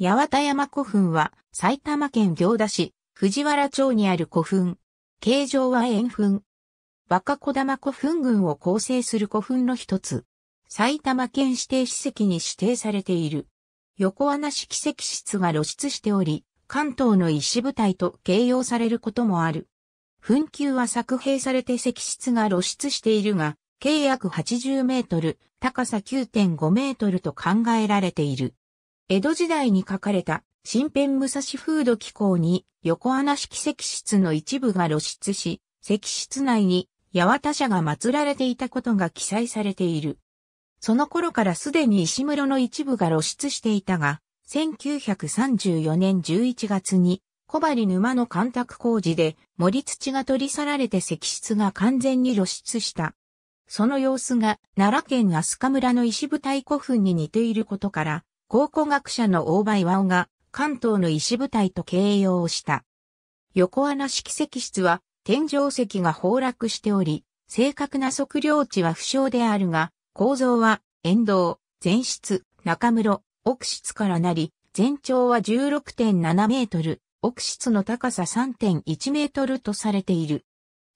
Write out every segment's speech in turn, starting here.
八幡山古墳は埼玉県行田市藤原町にある古墳。形状は円墳。若小玉古墳群を構成する古墳の一つ。埼玉県指定史跡に指定されている。横穴式石室が露出しており、関東の石部隊と形容されることもある。墳丘は作兵されて石室が露出しているが、計約80メートル、高さ9.5メートルと考えられている。江戸時代に書かれた新編武蔵風土機構に横穴式石室の一部が露出し、石室内に八幡社が祀られていたことが記載されている。その頃からすでに石室の一部が露出していたが、1934年11月に小針沼の干拓工事で森土が取り去られて石室が完全に露出した。その様子が奈良県飛鳥村の石舞台古墳に似ていることから、考古学者の大場岩尾が関東の石部隊と形容した。横穴式石室は天井石が崩落しており、正確な測量値は不詳であるが、構造は沿道、前室、中室、奥室からなり、全長は16.7メートル、奥室の高さ3.1メートルとされている。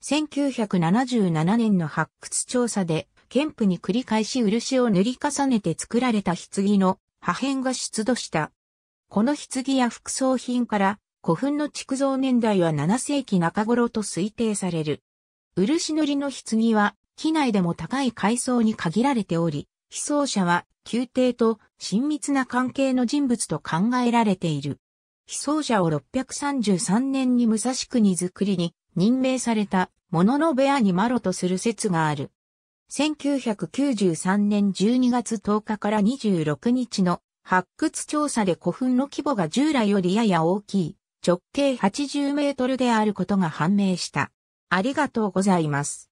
1977年の発掘調査で、ケンプに繰り返し漆を塗り重ねて作られた棺の破片が出土した。この棺や副葬品から古墳の築造年代は7世紀中頃と推定される。漆塗りの棺は、機内でも高い階層に限られており、被葬者は宮廷と親密な関係の人物と考えられている。被葬者を633年に武蔵国造りに任命されたものの部屋にマロとする説がある。1993年12月10日から26日の発掘調査で古墳の規模が従来よりやや大きい直径80メートルであることが判明した。ありがとうございます。